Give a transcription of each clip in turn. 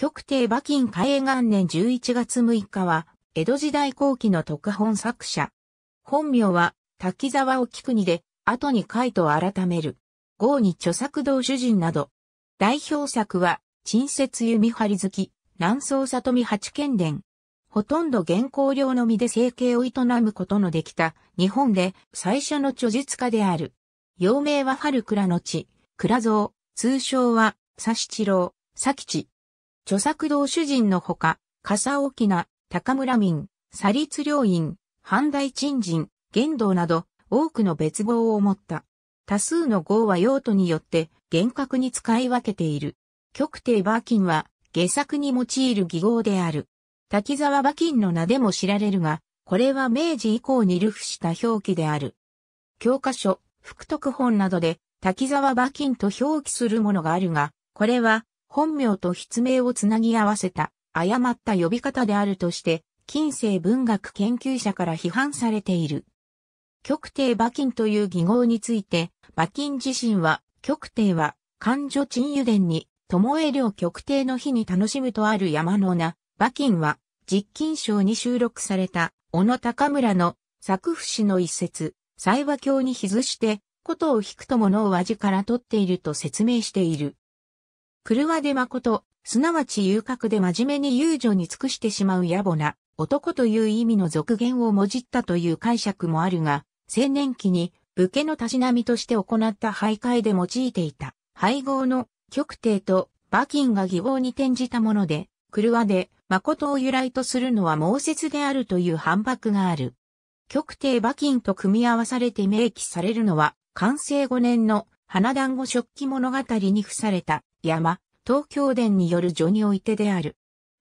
極帝馬琴開元年11月6日は、江戸時代後期の特本作者。本名は、滝沢沖国で、後に海と改める。豪に著作道主人など。代表作は、陳説弓張月、南宋里見八賢伝。ほとんど原稿料のみで生計を営むことのできた、日本で最初の著述家である。幼名は春倉の地、倉蔵、通称は、佐七郎、佐吉、著作道主人のほか、笠沖な、高村民、砂立良院、員、半大陳人、玄道など、多くの別望を持った。多数の号は用途によって厳格に使い分けている。極帝馬金は下作に用いる技号である。滝沢馬琴の名でも知られるが、これは明治以降に流布した表記である。教科書、福徳本などで滝沢馬琴と表記するものがあるが、これは本名と筆名をつなぎ合わせた誤った呼び方であるとして、近世文学研究者から批判されている。極帝馬琴という義号について、馬琴自身は、極帝は、漢女鎮油伝に、巴領極帝の日に楽しむとある山の名、馬琴は、実金賞に収録された、小野高村の作譜詩の一節、西和教に比ずして、ことを引くとものを味から取っていると説明している。車で誠、すなわち遊郭で真面目に遊女に尽くしてしまう野暮な男という意味の俗言をもじったという解釈もあるが、青年期に武家のたしなみとして行った徘徊で用いていた配合の極帝と馬琴が義合に転じたもので、狂で誠を由来とするのは猛説であるという反駁がある。極帝馬琴と組み合わされて明記されるのは、完成5年の花団子食器物語に付された山、東京殿による序においてである。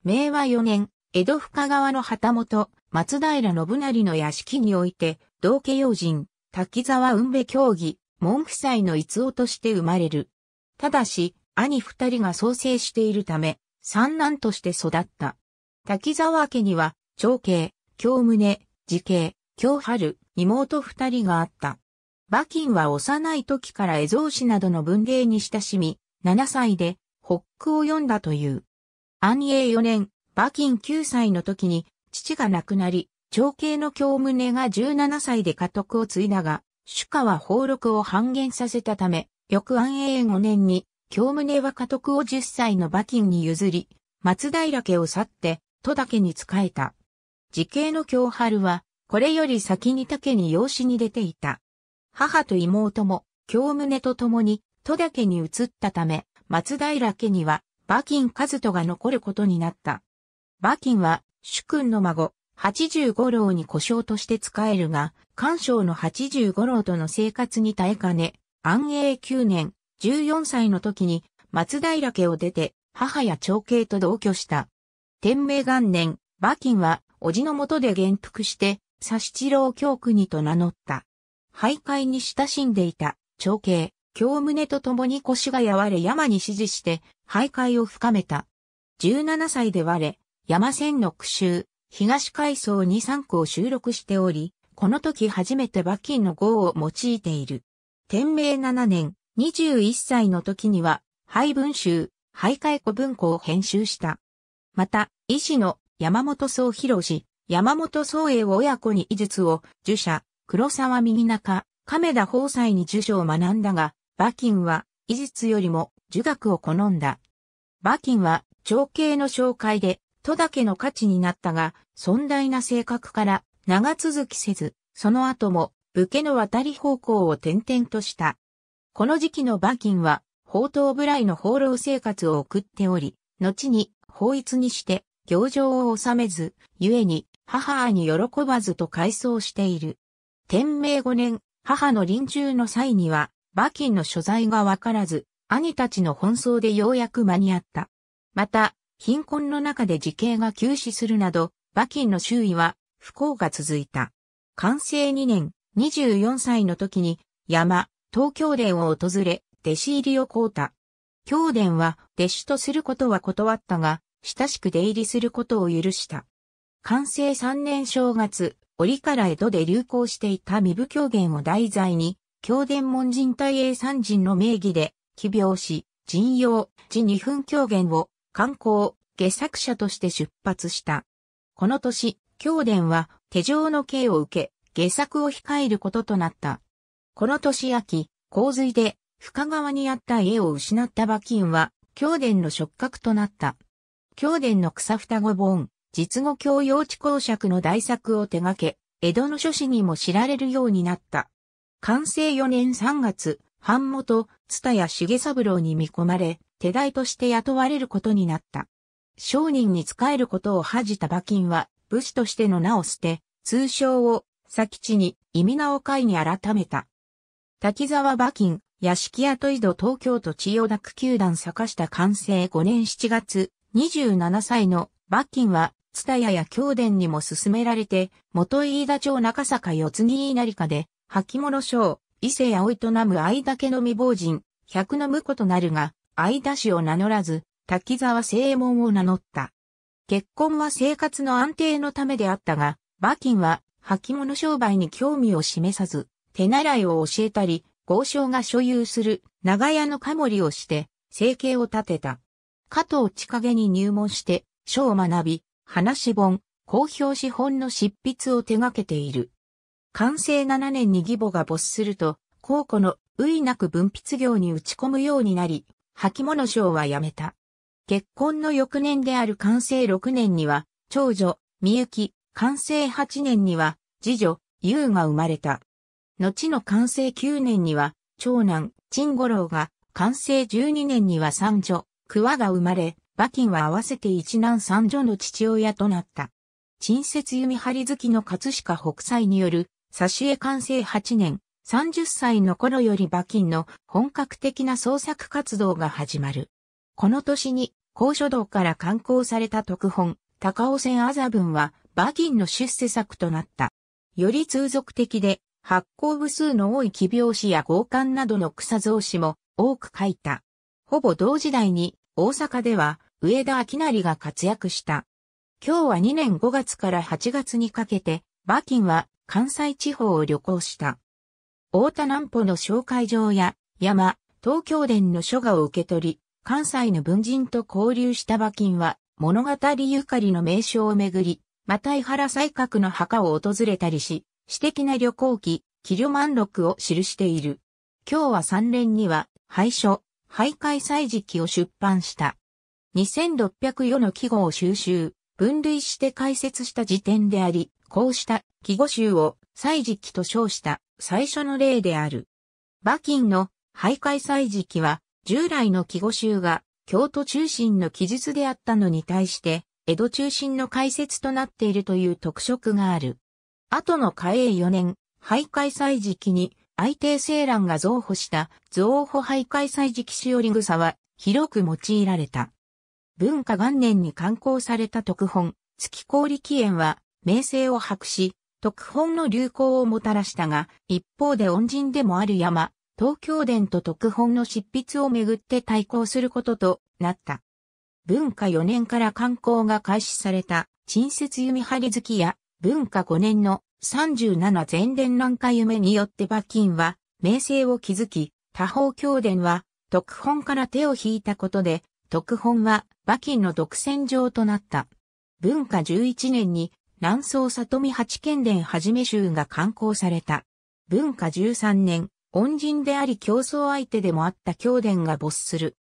明和4年、江戸深川の旗本、松平信成の屋敷において、道家要人、滝沢雲部協議、門夫妻の逸夫として生まれる。ただし、兄二人が創生しているため、三男として育った。滝沢家には、長兄、京宗、次兄、京春、妹二人があった。馬琴は幼い時から絵草紙などの文芸に親しみ、7歳で、北句を読んだという。安永4年、馬琴9歳の時に、父が亡くなり、長兄の京宗が17歳で家督を継いだが、主家は俸禄を半減させたため、翌安永5年に、京宗は家督を10歳の馬琴に譲り、松平家を去って、戸田家に仕えた。時系の京春は、これより先に竹に養子に出ていた。母と妹も、京宗と共に、戸田家に移ったため、松平家には、馬琴和人が残ることになった。馬琴は、主君の孫、八十五郎に故障として仕えるが、官渉の八十五郎との生活に耐えかね、安永九年、十四歳の時に、松平家を出て、母や長兄と同居した。天明元年、馬琴は、叔父のもとで元服して、佐七郎京国と名乗った。徘徊に親しんでいた、長兄、京宗と共に腰がやわれ山に支持して、徘徊を深めた。17歳で割れ、山仙の苦集、東海層二3区を収録しており、この時初めて馬琴の号を用いている。天明7年、21歳の時には、廃文集、徘徊古文庫を編集した。また、医師の山本宗広氏、山本宗英親子に医術を、受者、黒沢右中、亀田宝斎に儒書を学んだが、馬琴は、医術よりも儒学を好んだ。馬琴は、長兄の紹介で、戸田家の価値になったが、尊大な性格から長続きせず、その後も武家の渡り方向を転々とした。この時期の馬琴は、宝刀部来の放浪生活を送っており、後に法律にして行場を収めず、故に母に喜ばずと回想している。天明5年、母の臨終の際には、馬琴の所在がわからず、兄たちの奔走でようやく間に合った。また、貧困の中で時計が休止するなど、馬琴の周囲は不幸が続いた。完成2年、24歳の時に山、東京殿を訪れ、弟子入りをこうた。京殿は弟子とすることは断ったが、親しく出入りすることを許した。完成3年正月、折から江戸で流行していた身部狂言を題材に、狂伝門人体英三人の名義で、起病し、人用、自二分狂言を、観光、下作者として出発した。この年、狂伝は手錠の刑を受け、下作を控えることとなった。この年秋、洪水で深川にあった家を失った馬金は、狂伝の触覚となった。狂伝の草双子盆。実語教養地公爵の大作を手掛け、江戸の書子にも知られるようになった。完成4年3月、版元、蔦谷重三郎に見込まれ、手代として雇われることになった。商人に仕えることを恥じた馬琴は、武士としての名を捨て、通称を、佐吉に、意味名を会に改めた。滝沢馬琴、屋敷跡井戸東京都千代田区球団坂下完成5年7月、27歳の馬琴は、ツタヤや京殿にも勧められて、元飯田町中坂四つ木稲荷家で、履物商、伊勢屋を営む間家の未亡人、百の婿となるが、田氏を名乗らず、滝沢正門を名乗った。結婚は生活の安定のためであったが、馬琴は履物商売に興味を示さず、手習いを教えたり、豪商が所有する長屋の家森をして、生計を立てた。加藤千景に入門して、書を学び、話本、公表資本の執筆を手掛けている。完成7年に義母が没すると、高庫のういなく文筆業に打ち込むようになり、履物賞は辞めた。結婚の翌年である完成6年には、長女、みゆき、完成8年には、次女、ゆうが生まれた。後の完成9年には、長男、陳五郎が、完成12年には三女、桑が生まれ、バキンは合わせて一男三女の父親となった。陳節弓張好きの葛飾北斎による、挿絵完成8年、30歳の頃より馬琴の本格的な創作活動が始まる。この年に、高書道から刊行された特本、高尾線麻文は、馬琴の出世作となった。より通俗的で、発行部数の多い奇病詩や豪冠などの草造詩も多く書いた。ほぼ同時代に、大阪では、上田明成が活躍した。今日は2年5月から8月にかけて、馬琴は関西地方を旅行した。大田南穂の紹介状や山、東京伝の書画を受け取り、関西の文人と交流した馬琴は、物語ゆかりの名称をめぐり、また井原西閣の墓を訪れたりし、私的な旅行記、キリョマン録を記している。今日は3連には、廃書、徘徊祭時期を出版した。2600余の記号を収集、分類して解説した時点であり、こうした記号集を祭時期と称した最初の例である。馬琴の徘徊祭時期は従来の記号集が京都中心の記述であったのに対して、江戸中心の解説となっているという特色がある。後の嘉永4年、徘徊祭時期に、相手青蘭が増補した、増補徘徊祭時期しおり草は、広く用いられた。文化元年に刊行された特本、月氷起園は、名声を博し、特本の流行をもたらしたが、一方で恩人でもある山、東京伝と特本の執筆をめぐって対抗することとなった。文化4年から刊行が開始された、陳説弓張月や、文化5年の37前伝乱会夢によって馬金は、名声を築き、他方京伝は、特本から手を引いたことで、特本は馬琴の独占場となった。文化11年に南宋里見八剣伝はじめ集が刊行された。文化13年、恩人であり競争相手でもあった京伝が没する。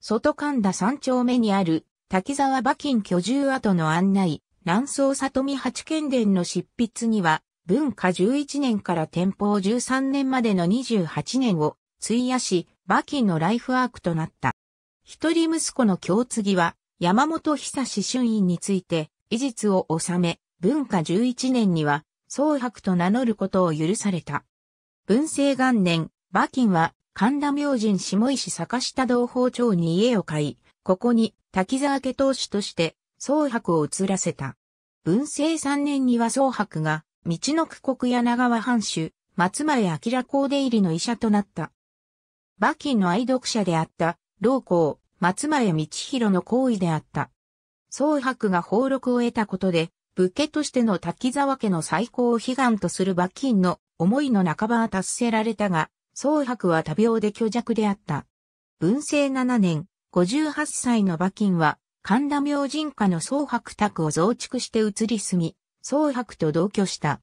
外神田三丁目にある滝沢馬琴居住跡の案内、南宋里見八剣伝の執筆には、文化11年から天保13年までの28年を費やし、馬琴のライフワークとなった。一人息子の京継は、山本久志春院について、遺実を収め、文化11年には、宗伯と名乗ることを許された。文政元年、馬琴は、神田明神下石坂下同胞町に家を買い、ここに滝沢家当主として、宗伯を移らせた。文政3年には宗伯が、道の区国柳川藩主、松前明公出入りの医者となった。馬琴の愛読者であった老公、松前道弘の行為であった。宗伯が放禄を得たことで、武家としての滝沢家の最高を悲願とする馬琴の思いの半ばは達せられたが、宗伯は多病で虚弱であった。文政7年、58歳の馬琴は、神田明神家の宗伯宅を増築して移り住み、宗伯と同居した。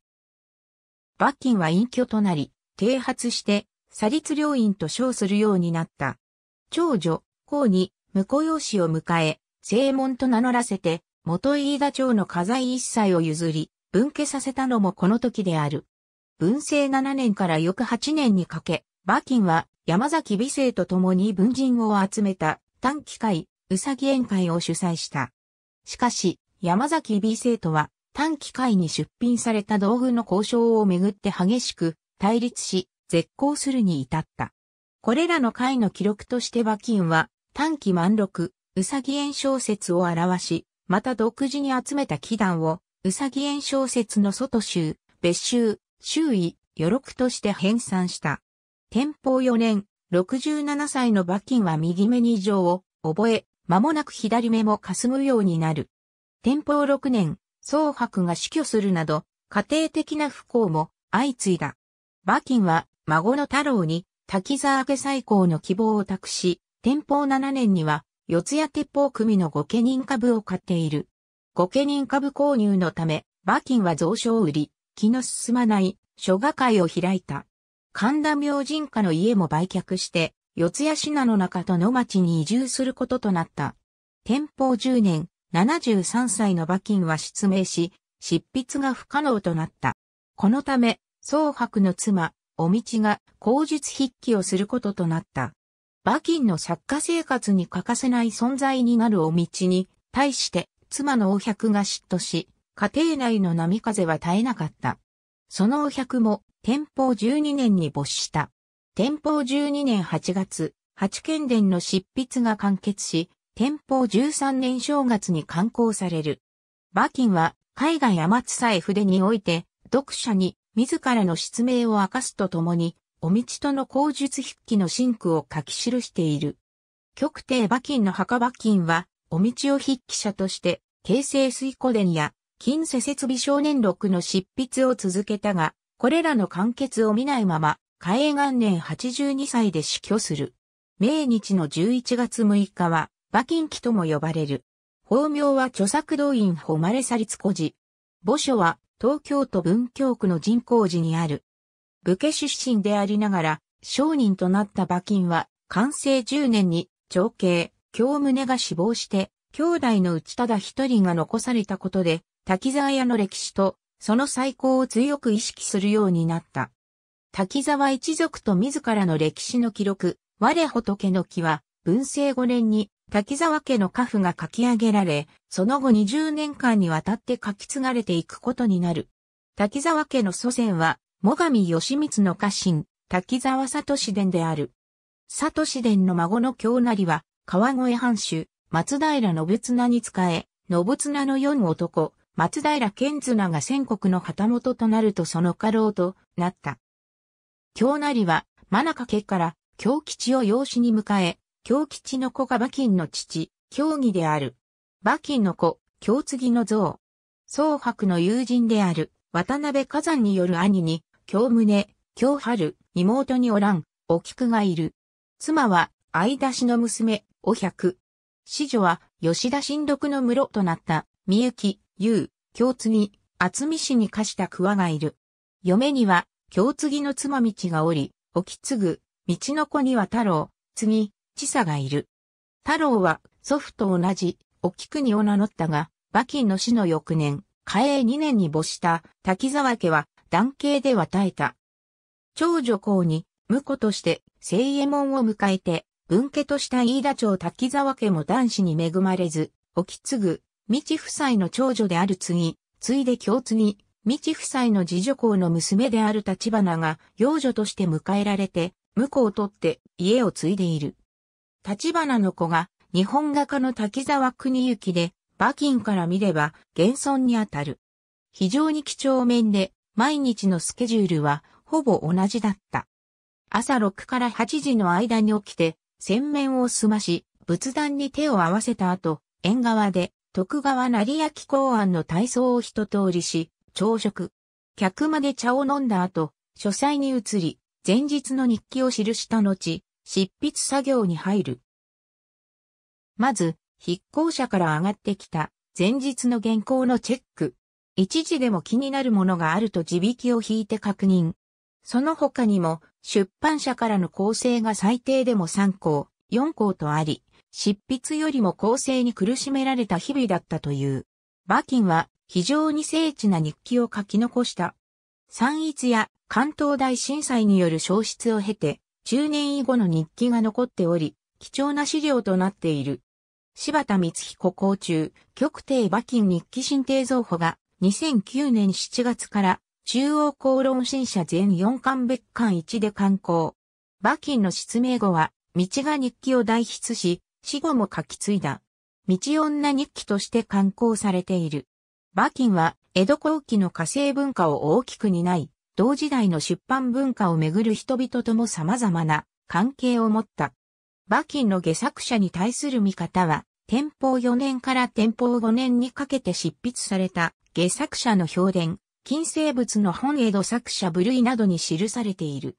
馬琴は隠居となり、啓発して、砂律ツ領と称するようになった。長女、公に、婿養子を迎え、正門と名乗らせて、元飯田町の家財一切を譲り、分家させたのもこの時である。文政7年から翌8年にかけ、馬琴は山崎美生と共に文人を集めた短期会、うさぎ宴会を主催した。しかし、山崎美生とは短期会に出品された道具の交渉をめぐって激しく対立し、絶好するに至った。これらの回の記録として馬琴は、短期満録、うさぎ園小説を表し、また独自に集めた祈談を、うさぎ園小説の外集、別集、周囲、余録として編纂した。天保4年、67歳の馬琴は右目に異常を覚え、間もなく左目も霞むようになる。天保6年、宗伯が死去するなど、家庭的な不幸も相次いだ。馬琴は孫の太郎に滝沢家最高の希望を託し、天保7年には、四谷鉄砲組の御家人株を買っている。御家人株購入のため、馬金は蔵書を売り、気の進まない書画会を開いた。神田明神家の家も売却して、四谷品の中と野町に移住することとなった。天保10年、73歳の馬金は失明し、執筆が不可能となった。このため、宗伯の妻、お道が口述筆記をすることとなった。馬琴の作家生活に欠かせない存在になるお道に、対して妻のお百が嫉妬し、家庭内の波風は絶えなかった。そのお百も、天保12年に没した。天保12年8月、八犬伝の執筆が完結し、天保13年正月に刊行される。馬琴は、絵画や松さえ筆において、読者に自らの失明を明かすとともに、お道との口述筆記の真句を書き記している。極帝馬琴の墓馬琴は、お道を筆記者として、京成水古伝や、近世設備少年録の執筆を続けたが、これらの完結を見ないまま、海永元年82歳で死去する。明日の11月6日は、馬琴期とも呼ばれる。法名は著作動員誉れ去りつこじ。墓所は東京都文京区の人工寺にある。武家出身でありながら、商人となった馬琴は、完成10年に、長兄、京宗が死亡して、兄弟のうちただ一人が残されたことで、滝沢屋の歴史と、その再興を強く意識するようになった。滝沢一族と自らの歴史の記録、我仏の木は、文政5年に滝沢家の家父が書き上げられ、その後20年間にわたって書き継がれていくことになる。滝沢家の祖先は、最上義光の家臣、滝沢里志伝である。里志伝の孫の京成は、川越藩主、松平信綱に仕え、信綱の四男、松平健綱が戦国の旗本となるとその家老となった。京成は、真中家から京吉を養子に迎え、京吉の子が馬琴の父、京義である。馬琴の子、京継の像。宗伯の友人である、渡辺火山による兄に、京宗、京春、妹におらん、お菊がいる。妻は、相田氏の娘、お百。子女は、吉田新六の室となった、三ゆ優、京継、厚見氏に課した桑がいる。嫁には、京継の妻道がおり、おき継ぐ、道の子には太郎、次、知佐がいる。太郎は祖父と同じ、お菊にを名乗ったが、馬琴の死の翌年、嘉永二年に没した滝沢家は、男系で渡えた。長女公に、婿として、聖右衛門を迎えて、分家とした飯田町滝沢家も男子に恵まれず、き継ぐ、道夫妻の長女である次、ついで京継未道夫妻の次女公の娘である立花が、養女として迎えられて、婿を取って家を継いでいる。立花の子が日本画家の滝沢国行で、馬琴から見れば現存にあたる。非常に貴重面で、毎日のスケジュールはほぼ同じだった。朝6から8時の間に起きて、洗面を済まし、仏壇に手を合わせた後、縁側で徳川成明公安の体操を一通りし、朝食。客まで茶を飲んだ後、書斎に移り、前日の日記を記した後、執筆作業に入る。まず、筆行者から上がってきた前日の原稿のチェック。一時でも気になるものがあると地引きを引いて確認。その他にも出版社からの構成が最低でも3項、4項とあり、執筆よりも構成に苦しめられた日々だったという。馬琴は非常に精緻な日記を書き残した。三一や関東大震災による消失を経て、中年以後の日記が残っており、貴重な資料となっている。柴田光彦校中、極帝馬琴日記新定造法が、2009年7月から、中央公論新社全4巻別館1で刊行。馬琴の失明後は、道が日記を代筆し、死後も書き継いだ。道女日記として刊行されている。馬琴は、江戸後期の火星文化を大きく担い、同時代の出版文化をめぐる人々とも様々な関係を持った。馬琴の下作者に対する見方は、天保4年から天保5年にかけて執筆された下作者の評伝、近世物の本江戸作者部類などに記されている。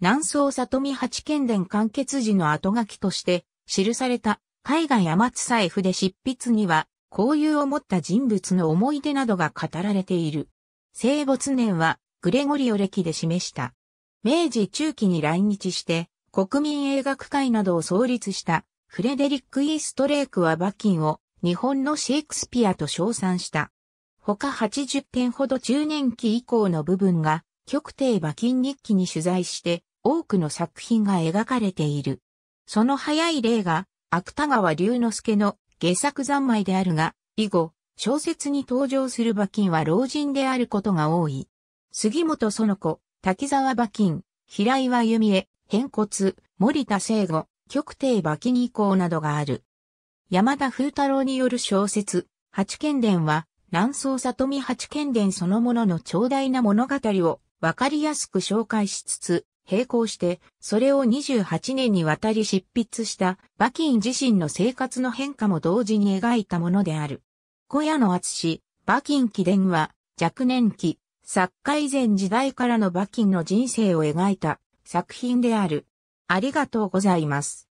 南宋里見八賢伝完結時の後書きとして記された絵画山津財布で執筆には、交友を持った人物の思い出などが語られている。生没年はグレゴリオ歴で示した。明治中期に来日して、国民映画会などを創立したフレデリック・イーストレークは馬琴を日本のシェイクスピアと称賛した。他80点ほど中年期以降の部分が極低馬琴日記に取材して多くの作品が描かれている。その早い例が芥川龍之介の下作三昧であるが、以後、小説に登場する馬琴は老人であることが多い。杉本園子、滝沢馬琴、平岩弓江、変骨、森田聖吾、極帝馬琴以降などがある。山田風太郎による小説、八剣伝は、南宋里見八剣伝そのものの長大な物語をわかりやすく紹介しつつ、並行して、それを28年にわたり執筆した馬琴自身の生活の変化も同時に描いたものである。小屋の厚し、馬琴記伝は、若年期、作家以前時代からの馬琴の人生を描いた作品である。ありがとうございます。